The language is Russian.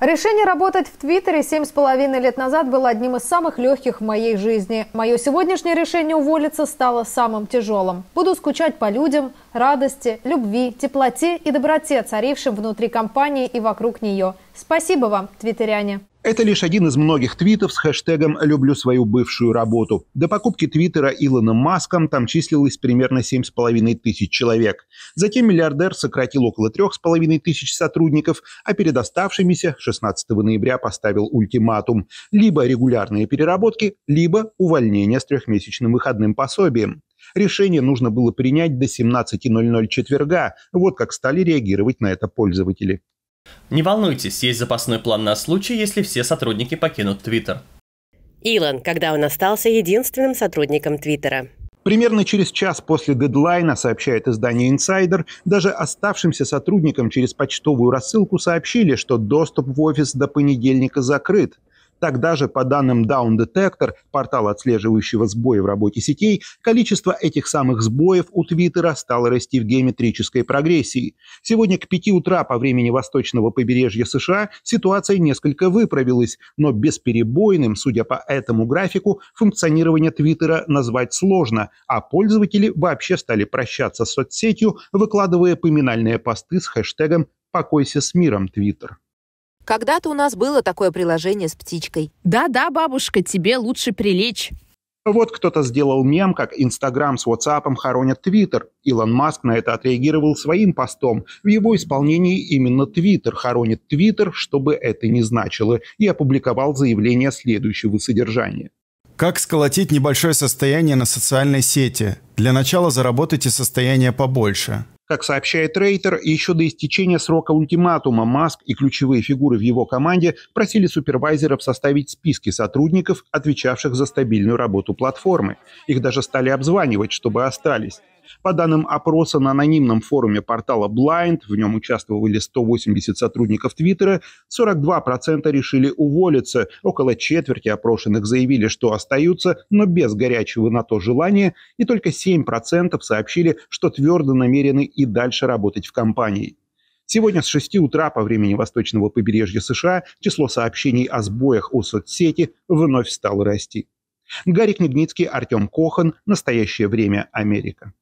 Решение работать в Твиттере семь с половиной лет назад было одним из самых легких в моей жизни. Мое сегодняшнее решение уволиться стало самым тяжелым. Буду скучать по людям, радости, любви, теплоте и доброте, царившим внутри компании и вокруг нее. Спасибо вам, твиттеряне! Это лишь один из многих твитов с хэштегом «люблю свою бывшую работу». До покупки твиттера Илоном Маском там числилось примерно 7,5 тысяч человек. Затем миллиардер сократил около 3,5 тысяч сотрудников, а перед оставшимися 16 ноября поставил ультиматум. Либо регулярные переработки, либо увольнение с трехмесячным выходным пособием. Решение нужно было принять до 17.00 четверга. Вот как стали реагировать на это пользователи. Не волнуйтесь, есть запасной план на случай, если все сотрудники покинут Твиттер. Илон, когда он остался единственным сотрудником Твиттера. Примерно через час после дедлайна, сообщает издание Insider, даже оставшимся сотрудникам через почтовую рассылку сообщили, что доступ в офис до понедельника закрыт. Тогда же, по данным Down Detector, портал отслеживающего сбои в работе сетей, количество этих самых сбоев у Твиттера стало расти в геометрической прогрессии. Сегодня к 5 утра по времени восточного побережья США ситуация несколько выправилась, но бесперебойным, судя по этому графику, функционирование Твиттера назвать сложно, а пользователи вообще стали прощаться с соцсетью, выкладывая поминальные посты с хэштегом «Покойся с миром, Твиттер». Когда-то у нас было такое приложение с птичкой. Да-да, бабушка, тебе лучше прилечь. Вот кто-то сделал мем, как Инстаграм с Ватсапом хоронят Твиттер. Илон Маск на это отреагировал своим постом. В его исполнении именно Твиттер хоронит Твиттер, чтобы это не значило, и опубликовал заявление следующего содержания. Как сколотить небольшое состояние на социальной сети? Для начала заработайте состояние побольше. Как сообщает Рейтер, еще до истечения срока ультиматума Маск и ключевые фигуры в его команде просили супервайзеров составить списки сотрудников, отвечавших за стабильную работу платформы. Их даже стали обзванивать, чтобы остались. По данным опроса на анонимном форуме портала Blind, в нем участвовали 180 сотрудников Твиттера, 42% решили уволиться, около четверти опрошенных заявили, что остаются, но без горячего на то желания, и только 7% сообщили, что твердо намерены и дальше работать в компании. Сегодня с 6 утра по времени восточного побережья США число сообщений о сбоях у соцсети вновь стало расти. Гарик Нигницкий, Артем Кохан. Настоящее время Америка.